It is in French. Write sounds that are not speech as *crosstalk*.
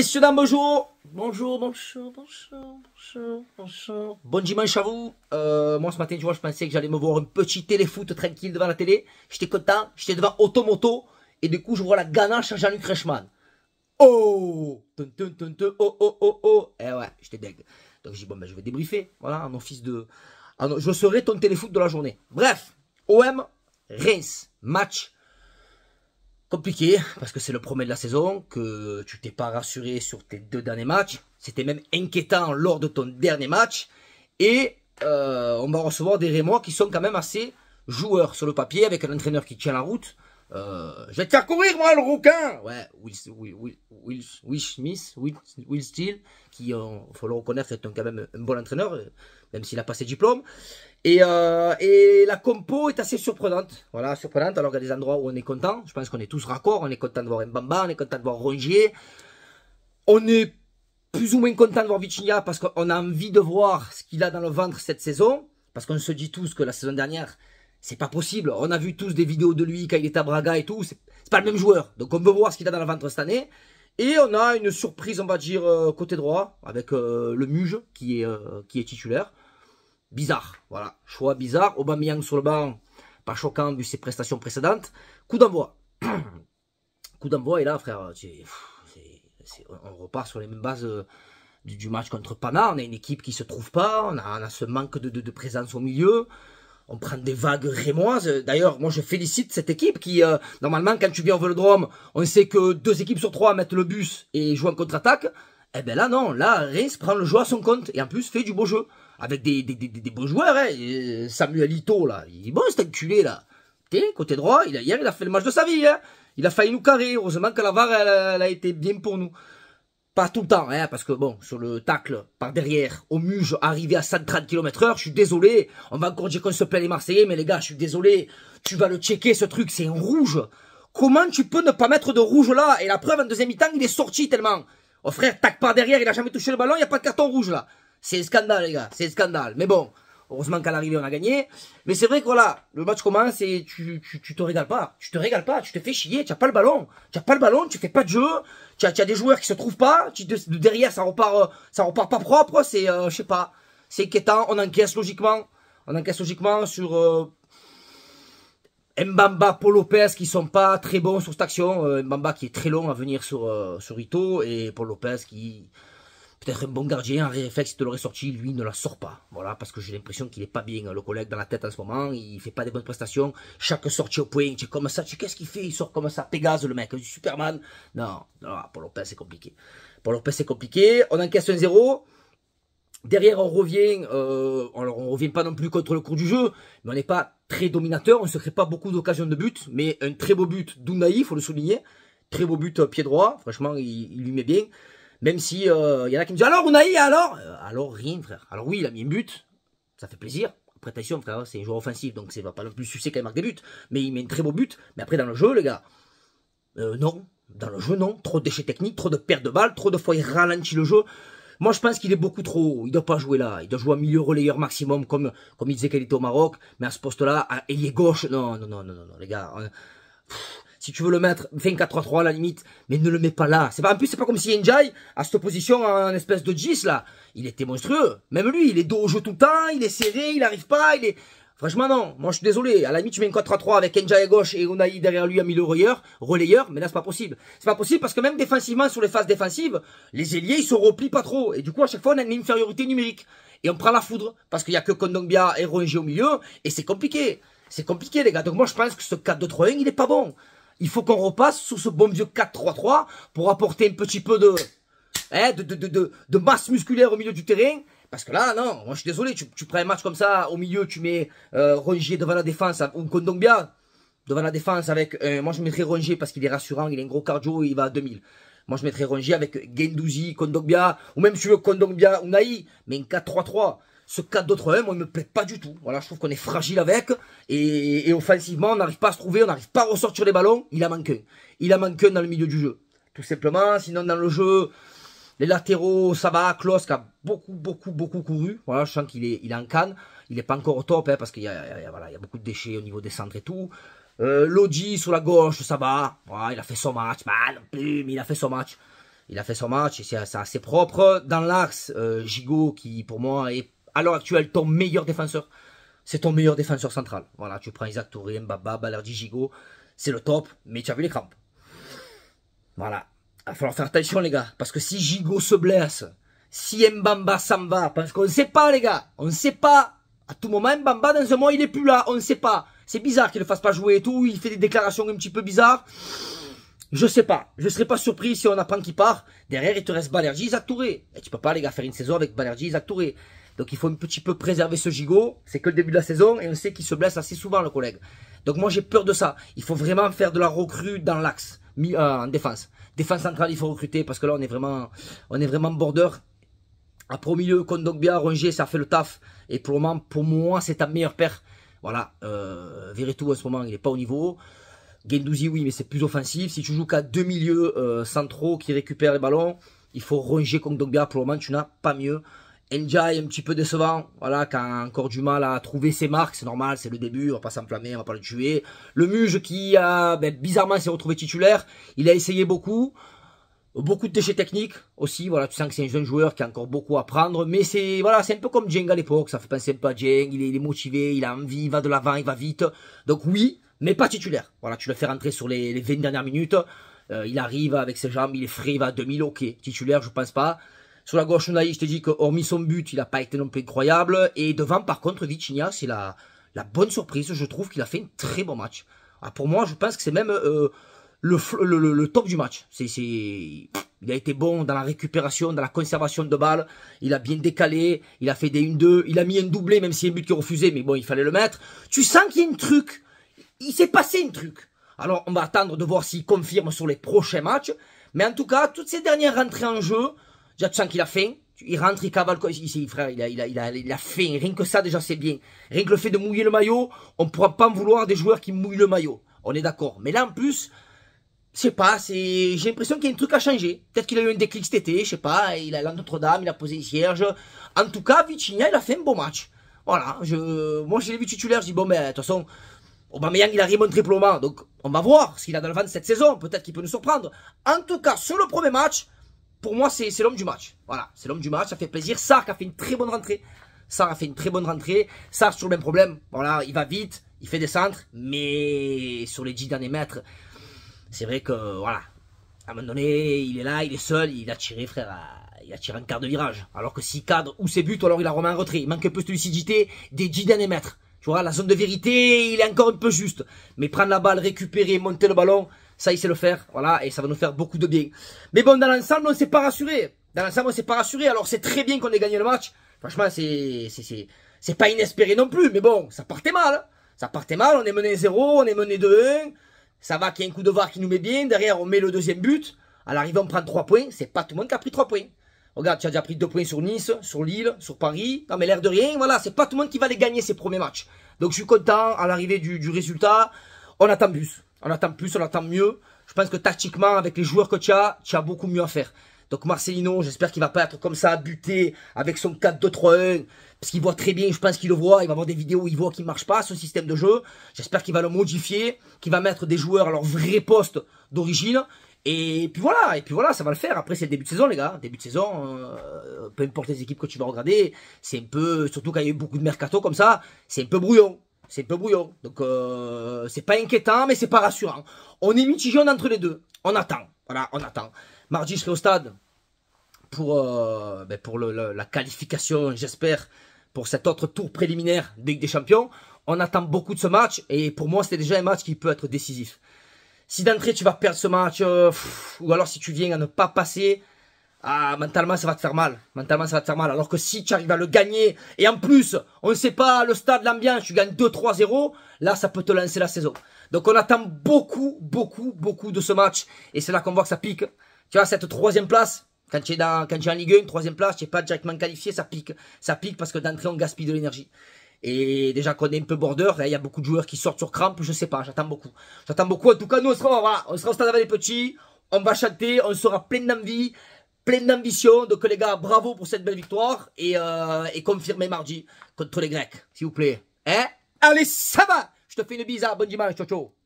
Messieurs, bonjour Bonjour, bonjour, bonjour, bonjour, bonjour. Bon dimanche à vous. Euh, moi, ce matin, tu vois, je pensais que j'allais me voir un petit téléfoot tranquille devant la télé. J'étais content, j'étais devant Automoto. Et du coup, je vois la ganache à Jean-Luc Reichmann. Oh Oh, oh, oh, oh Eh ouais, j'étais deg. Donc, je dis, bon, ben, je vais débriefer. Voilà, en office de... En... Je serai ton téléfoot de la journée. Bref, OM, Reims, match compliqué parce que c'est le premier de la saison, que tu t'es pas rassuré sur tes deux derniers matchs. C'était même inquiétant lors de ton dernier match. Et euh, on va recevoir des Rémois qui sont quand même assez joueurs sur le papier avec un entraîneur qui tient la route. Euh, je vais te courir, moi, le rouquin Ouais, Will, Smith, Will, Steele, qui, il euh, faut le reconnaître, est quand même un bon entraîneur même s'il a passé diplôme. Et, euh, et, la compo est assez surprenante. Voilà, surprenante, alors qu'il y a des endroits où on est content. Je pense qu'on est tous raccord. On est content de voir Mbamba, on est content de voir Rongier. On est plus ou moins content de voir Vitinha parce qu'on a envie de voir ce qu'il a dans le ventre cette saison. Parce qu'on se dit tous que la saison dernière, c'est pas possible. On a vu tous des vidéos de lui quand il était à Braga et tout. C'est pas le même joueur. Donc on veut voir ce qu'il a dans le ventre cette année. Et on a une surprise, on va dire, euh, côté droit, avec euh, le Muge qui est, qui est titulaire. Bizarre, voilà. Choix bizarre. Aubameyang sur le banc, pas choquant vu ses prestations précédentes. Coup d'envoi. *clears throat* Coup d'envoi, et là, frère, on repart sur les mêmes bases euh, du, match contre Pana. On a une équipe qui se trouve pas, on a, ce manque de, présence au milieu. On prend des vagues rémoises. D'ailleurs, moi, je félicite cette équipe qui, euh, normalement, quand tu viens au Velodrome, on sait que deux équipes sur trois mettent le bus et jouent en contre-attaque. et eh ben là, non. Là, Reims prend le jeu à son compte et en plus fait du beau jeu avec des, des, des, des beaux joueurs, hein. euh, Samuel Ito, là, il est bon cet enculé, là. T'es côté droit, il a, hier, il a fait le match de sa vie, hein. Il a failli nous carrer, heureusement que la VAR, elle, a été bien pour nous. Pas tout le temps, hein, parce que bon, sur le tacle, par derrière, au muge, arrivé à 130 km heure, je suis désolé, on va encore dire qu'on se plaît les Marseillais, mais les gars, je suis désolé, tu vas le checker ce truc, c'est un rouge. Comment tu peux ne pas mettre de rouge là Et la preuve, en deuxième mi-temps, il est sorti tellement. Oh frère, tac par derrière, il a jamais touché le ballon, il n'y a pas de carton rouge là. C'est un scandale, les gars. C'est un scandale. Mais bon, heureusement qu'à l'arrivée, on a gagné. Mais c'est vrai que voilà, le match commence et tu, tu, te régales pas. Tu te régales pas. Tu te fais chier. Tu n'as pas le ballon. Tu n'as pas le ballon. Tu fais pas de jeu. Tu as, des joueurs qui se trouvent pas. Tu, de, derrière, ça repart, euh, ça repart pas propre. C'est, euh, je sais pas. C'est inquiétant. On encaisse logiquement. On encaisse logiquement sur. Euh, Mbamba, Paul Lopez qui sont pas très bons sur cette action. Mbamba qui est très long à venir sur, sur Ito et Paul Lopez qui, Peut-être un bon gardien, un réflexe, il te l'aurait sorti, lui, ne la sort pas. Voilà, parce que j'ai l'impression qu'il n'est pas bien, hein, le collègue, dans la tête en ce moment, il fait pas des bonnes prestations. Chaque sortie au point, tu comme ça, tu qu'est-ce qu'il fait Il sort comme ça, Pégase, le mec, du Superman. Non, non, pour Lopez, c'est compliqué. Pour Lopez, c'est compliqué. On encaisse un 0 Derrière, on revient, euh, on revient pas non plus contre le cours du jeu, mais on n'est pas très dominateur, on ne se crée pas beaucoup d'occasions de but, mais un très beau but d'Ounaï, il faut le souligner. Très beau but euh, pied droit, franchement, il lui met bien. Même si il euh, y en a qui me disent alors Unai, alors euh, Alors rien, frère. Alors oui, il a mis un but, ça fait plaisir. Après, frère, c'est un joueur offensif, donc c'est pas le plus succès quand il marque des buts. Mais il met un très beau but. Mais après, dans le jeu, les gars, euh, non. Dans le jeu, non. Trop de déchets techniques, trop de pertes de balles, trop de fois il ralentit le jeu. Moi, je pense qu'il est beaucoup trop haut. Il doit pas jouer là. Il doit jouer à milieu relayeur maximum, comme, comme il disait qu'il était au Maroc. Mais à ce poste-là, il est gauche, non, non, non, non, non, les gars. Hein. Si tu veux le mettre 4 3 3 à la limite, mais ne le mets pas là. C'est pas, en plus, c'est pas comme si Njai, à cette position en espèce de 10 là, il était monstrueux. Même lui, il est dos au jeu tout le temps, il est serré, il arrive pas, il est... Franchement, non. Moi, je suis désolé. À la limite, tu mets un 4-3-3 avec Enjai à gauche et Onaï derrière lui à milieu relayeur, relayeur, mais là, c'est pas possible. C'est pas possible parce que même défensivement, sur les phases défensives, les ailiers, ils se replient pas trop. Et du coup, à chaque fois, on a une infériorité numérique. Et on prend la foudre parce qu'il y a que Kondongbia et Rongier au milieu et c'est compliqué. C'est compliqué, les gars. Donc, moi, je pense que ce 4-2-3-1, il est pas bon il faut qu'on repasse sur ce bon vieux 4-3-3 pour apporter un petit peu hein, de, de, masse musculaire au milieu du terrain. Parce que là, non, moi je suis désolé, tu, prends un match comme ça, au milieu, tu mets euh, devant la défense, ou Kondongbia devant la défense avec... moi je mettrais Rongier parce qu'il est rassurant, il a un gros cardio, il va à 2000. Moi, je mettrais Rongier avec Gendouzi, Kondongbia, ou même si tu veux Kondongbia ou Naï, mais un 4-3-3 ce 4 3 1 moi, il me plaît pas du tout. Voilà, je trouve qu'on est fragile avec. Et, offensivement, on n'arrive pas à se trouver, on n'arrive pas à ressortir les ballons. Il a manqué Il a manqué dans le milieu du jeu. Tout simplement. Sinon, dans le jeu, les latéraux, ça va. Klos qui a beaucoup, beaucoup, beaucoup couru. Voilà, je sens qu'il est, il est en canne. Il n'est pas encore au top, hein, parce qu'il y, a, beaucoup de déchets au niveau des centres et tout. Euh, Lodi sur la gauche, ça va. il a fait son match. mal, il a fait son match. Il a fait son match c'est assez propre. Dans l'axe, euh, Gigot qui pour moi est à l'heure actuelle, ton meilleur défenseur, c'est ton meilleur défenseur central. Voilà, tu prends Isaac Touré, Mbaba, Balerdi, Gigot, c'est le top, mais tu as vu les crampes. Voilà, il va falloir faire attention les gars, parce que si Gigot se blesse, si Mbamba s'en va, parce qu'on ne sait pas les gars, on ne sait pas. À tout moment, Mbamba dans un mois, il n'est plus là, on ne sait pas. C'est bizarre qu'il ne fasse pas jouer et tout, il fait des déclarations un petit peu bizarres. Je sais pas. Je serais pas surpris si on apprend qu'il part. Derrière, il te reste Balerdi, Isaac Touré. Et eh, tu peux pas, les gars, faire une saison avec Balerdi, Isaac Touré. Donc il faut un petit peu préserver ce gigot. C'est que le début de la saison et on sait qu'il se blesse assez souvent, le collègue. Donc moi j'ai peur de ça. Il faut vraiment faire de la recrue dans l'axe, euh, en défense. Défense centrale, il faut recruter parce que là on est vraiment, on est vraiment border. Après au milieu, Kondogbia, Rongier, ça fait le taf. Et pour le moment, pour moi, c'est ta meilleure paire. Voilà, euh, Veretout en ce moment, il n'est pas au niveau. Gendouzi, oui, mais c'est plus offensif. Si tu joues qu'à deux milieux euh, centraux qui récupèrent les ballons, il faut ronger Kondogbia. Pour le moment, tu n'as pas mieux. Enja un petit peu décevant, voilà, qui encore du mal à trouver ses marques, c'est normal, c'est le début, on va pas s'enflammer, on va pas le tuer. Le Muge qui, a, ben, bizarrement, s'est retrouvé titulaire, il a essayé beaucoup, beaucoup de déchets techniques aussi, voilà, tu sens que c'est un jeune joueur qui a encore beaucoup à prendre, mais c'est voilà, c'est un peu comme Jeng à l'époque, ça fait penser un peu à il est, motivé, il a envie, il va de l'avant, il va vite, donc oui, mais pas titulaire, voilà, tu le fais rentrer sur les, 20 dernières minutes, euh, il arrive avec ses jambes, il est frais, il va à 2000, ok, titulaire, je pense pas, sur la gauche, je te dit que hormis son but, il n'a pas été non plus incroyable. Et devant, par contre, Vicinia, c'est la, la bonne surprise. Je trouve qu'il a fait un très bon match. Ah, pour moi, je pense que c'est même euh, le, le, top du match. C'est, Il a été bon dans la récupération, dans la conservation de balles. Il a bien décalé. Il a fait des 1-2. Il a mis un doublé, même si un but qui est refusé. Mais bon, il fallait le mettre. Tu sens qu'il y a un truc. Il s'est passé un truc. Alors, on va attendre de voir s'il confirme sur les prochains matchs. Mais en tout cas, toutes ces dernières rentrées en jeu, Déjà, tu sens qu'il a faim. Il rentre, il cavale. Ici, il a, il, a, il, a, faim. Rien que ça, déjà, c'est bien. Rien que le fait de mouiller le maillot, on ne pourra pas en vouloir des joueurs qui mouillent le maillot. On est d'accord. Mais là, en plus, je sais pas, j'ai l'impression qu'il y a un truc à changer. Peut-être qu'il a eu un déclic cet été, je sais pas, il a la Notre-Dame, il a posé les cierges. En tout cas, Vitinha, il a fait un bon match. Voilà, je, moi, je l'ai vu titulaire, je dis, bon, mais ben, de toute façon, Aubameyang, il arrive mon triplement Donc, on va voir ce qu'il a dans le van cette saison. Peut-être qu'il peut nous surprendre. En tout cas, sur le premier match, pour moi, c'est l'homme du match. Voilà, c'est l'homme du match, ça fait plaisir. Sark a fait une très bonne rentrée. Sark a fait une très bonne rentrée. Sark, sur le même problème. Voilà, il va vite, il fait des centres, mais sur les 10 derniers mètres, c'est vrai que, voilà, à un moment donné, il est là, il est seul, il a tiré, frère, il a tiré un quart de virage. Alors que s'il cadre ou ses buts, alors il a remis un retrait. Il manque un peu de lucidité des 10 derniers mètres. Tu vois, la zone de vérité, il est encore un peu juste. Mais prendre la balle, récupérer, monter le ballon, ça il sait le faire, voilà, et ça va nous faire beaucoup de bien. Mais bon, dans l'ensemble, on ne s'est pas rassuré. Dans l'ensemble, on s'est pas rassuré. Alors c'est très bien qu'on ait gagné le match. Franchement, c'est c'est pas inespéré non plus, mais bon, ça partait mal. Ça partait mal, on est mené 0, on est mené 2-1. Ça va qu'il y a un coup de VAR qui nous met bien. Derrière, on met le deuxième but. À l'arrivée, on prend 3 points. C'est pas tout le monde qui a pris 3 points. Regarde, tu as déjà pris 2 points sur Nice, sur Lille, sur Paris. Non, mais l'air de rien, voilà, c'est pas tout le monde qui va les gagner ces premiers matchs. Donc, je suis content à l'arrivée du, du résultat. On attend plus. On attend plus, on attend mieux. Je pense que tactiquement, avec les joueurs que tu as, tu as beaucoup mieux à faire. Donc Marcelino, j'espère qu'il va pas être comme ça, buté avec son 4-2-3-1, parce qu'il voit très bien, je pense qu'il le voit, il va avoir des vidéos où il voit qu'il marche pas ce système de jeu. J'espère qu'il va le modifier, qu'il va mettre des joueurs à leur vrai poste d'origine. Et puis voilà, et puis voilà, ça va le faire. Après, c'est le début de saison, les gars. Début de saison, euh, peu importe les équipes que tu vas regarder, c'est un peu, surtout quand il y a eu beaucoup de mercato comme ça, c'est un peu brouillon c'est un peu bouillon. Donc, euh, c'est pas inquiétant, mais c'est pas rassurant. On est mitigé, entre les deux. On attend. Voilà, on attend. Mardi, je serai au stade pour, euh, ben, pour la qualification, j'espère, pour cet autre tour préliminaire des, Champions. On attend beaucoup de ce match et pour moi, c'est déjà un match qui peut être décisif. Si d'entrée, tu vas perdre ce match, euh, ou alors si tu viens à ne pas passer, ah, mentalement, ça va te faire mal. Mentalement, ça va te faire mal. Alors que si tu arrives à le gagner, et en plus, on ne sait pas le stade, l'ambiance, tu gagnes 2-3-0, là, ça peut te lancer la saison. Donc, on attend beaucoup, beaucoup, beaucoup de ce match. Et c'est là qu'on voit que ça pique. Tu vois, cette troisième place, quand tu es, en Ligue 1, troisième place, tu n'es pas directement qualifié, ça pique. Ça pique parce que d'entrée, on gaspille de l'énergie. Et déjà qu'on est un peu border, il y a beaucoup de joueurs qui sortent sur crampe, je sais pas, j'attends beaucoup. J'attends beaucoup. En tout cas, nous, on sera, on sera au stade avec les petits on va chanter, on sera plein d'envie plein d'ambition. Donc les gars, bravo pour cette belle victoire et, euh, mardi contre les Grecs, s'il vous plaît. Hein Allez, ça va Je te fais une bise, à hein. bonne dimanche, ciao ciao